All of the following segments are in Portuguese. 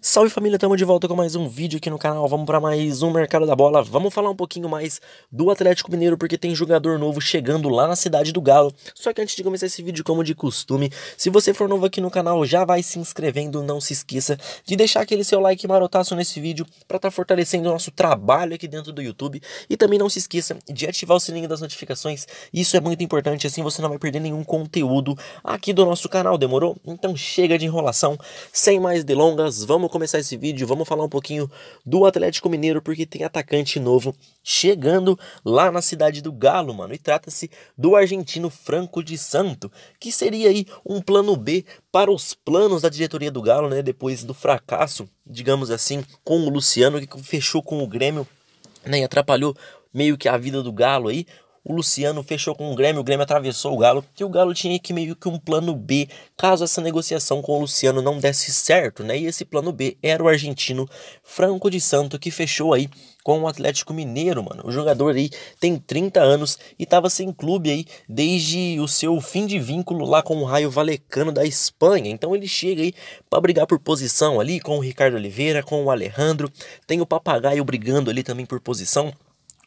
Salve família, estamos de volta com mais um vídeo aqui no canal, vamos para mais um Mercado da Bola, vamos falar um pouquinho mais do Atlético Mineiro, porque tem jogador novo chegando lá na cidade do Galo, só que antes de começar esse vídeo, como de costume, se você for novo aqui no canal, já vai se inscrevendo, não se esqueça de deixar aquele seu like marotaço nesse vídeo, para estar tá fortalecendo o nosso trabalho aqui dentro do YouTube, e também não se esqueça de ativar o sininho das notificações, isso é muito importante, assim você não vai perder nenhum conteúdo aqui do nosso canal, demorou? Então chega de enrolação, sem mais delongas, vamos vamos começar esse vídeo, vamos falar um pouquinho do Atlético Mineiro, porque tem atacante novo chegando lá na cidade do Galo, mano. E trata-se do argentino Franco de Santo, que seria aí um plano B para os planos da diretoria do Galo, né? Depois do fracasso, digamos assim, com o Luciano, que fechou com o Grêmio né, e atrapalhou meio que a vida do Galo aí o Luciano fechou com o Grêmio, o Grêmio atravessou o Galo e o Galo tinha que meio que um plano B caso essa negociação com o Luciano não desse certo, né? E esse plano B era o argentino Franco de Santo que fechou aí com o Atlético Mineiro, mano. O jogador aí tem 30 anos e tava sem clube aí desde o seu fim de vínculo lá com o Raio Valecano da Espanha. Então ele chega aí para brigar por posição ali com o Ricardo Oliveira, com o Alejandro, tem o Papagaio brigando ali também por posição.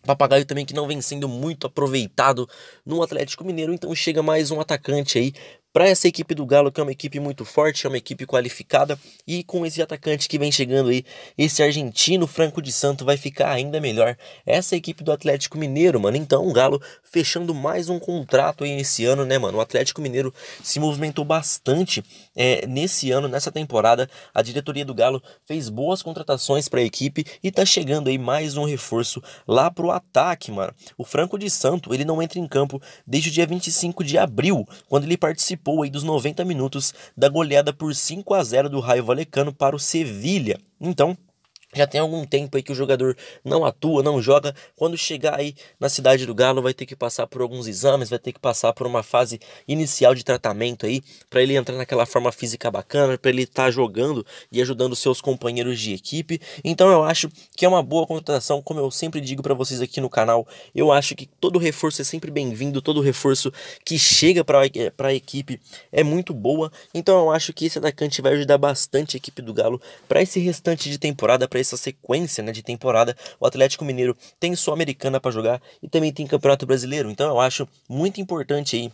Papagaio também que não vem sendo muito aproveitado no Atlético Mineiro, então chega mais um atacante aí para essa equipe do Galo, que é uma equipe muito forte, é uma equipe qualificada, e com esse atacante que vem chegando aí, esse argentino Franco de Santo vai ficar ainda melhor. Essa é equipe do Atlético Mineiro, mano. Então, o Galo fechando mais um contrato aí esse ano, né, mano? O Atlético Mineiro se movimentou bastante é, nesse ano, nessa temporada. A diretoria do Galo fez boas contratações para a equipe e tá chegando aí mais um reforço lá pro ataque, mano. O Franco de Santo, ele não entra em campo desde o dia 25 de abril, quando ele participou participou aí dos 90 minutos da goleada por 5 a 0 do Raio Valecano para o Sevilha. Então, já tem algum tempo aí que o jogador não atua, não joga. Quando chegar aí na cidade do Galo, vai ter que passar por alguns exames, vai ter que passar por uma fase inicial de tratamento aí, para ele entrar naquela forma física bacana, para ele estar tá jogando e ajudando seus companheiros de equipe. Então eu acho que é uma boa contratação, como eu sempre digo para vocês aqui no canal. Eu acho que todo reforço é sempre bem-vindo, todo reforço que chega para é, a equipe é muito boa. Então eu acho que esse atacante vai ajudar bastante a equipe do Galo para esse restante de temporada, para essa sequência né, de temporada. O Atlético Mineiro tem Sul-Americana para jogar e também tem Campeonato Brasileiro. Então eu acho muito importante aí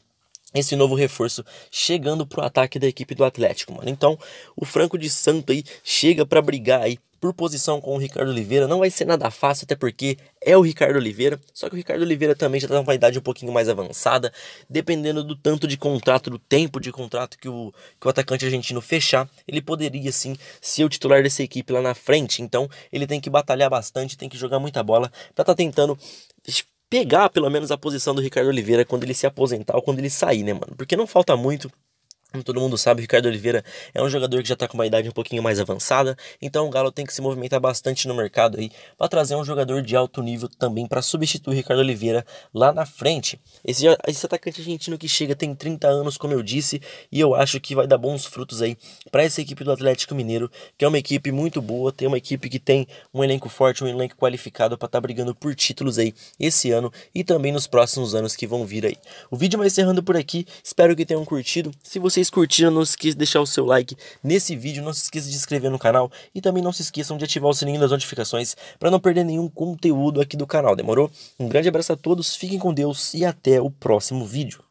esse novo reforço chegando pro ataque da equipe do Atlético, mano. Então, o Franco de Santo aí chega para brigar aí por posição com o Ricardo Oliveira. Não vai ser nada fácil, até porque é o Ricardo Oliveira. Só que o Ricardo Oliveira também já tá com numa idade um pouquinho mais avançada. Dependendo do tanto de contrato, do tempo de contrato que o, que o atacante argentino fechar, ele poderia sim ser o titular dessa equipe lá na frente. Então ele tem que batalhar bastante, tem que jogar muita bola para tá tentando pegar pelo menos a posição do Ricardo Oliveira quando ele se aposentar ou quando ele sair, né, mano? Porque não falta muito. Como todo mundo sabe, Ricardo Oliveira é um jogador que já está com uma idade um pouquinho mais avançada, então o Galo tem que se movimentar bastante no mercado aí para trazer um jogador de alto nível também para substituir Ricardo Oliveira lá na frente. Esse, esse atacante argentino que chega tem 30 anos, como eu disse, e eu acho que vai dar bons frutos aí para essa equipe do Atlético Mineiro, que é uma equipe muito boa, tem uma equipe que tem um elenco forte, um elenco qualificado para estar tá brigando por títulos aí esse ano e também nos próximos anos que vão vir aí. O vídeo vai encerrando por aqui, espero que tenham curtido. Se você vocês curtiram, não se esqueça de deixar o seu like nesse vídeo, não se esqueça de se inscrever no canal e também não se esqueçam de ativar o sininho das notificações para não perder nenhum conteúdo aqui do canal, demorou? Um grande abraço a todos, fiquem com Deus e até o próximo vídeo.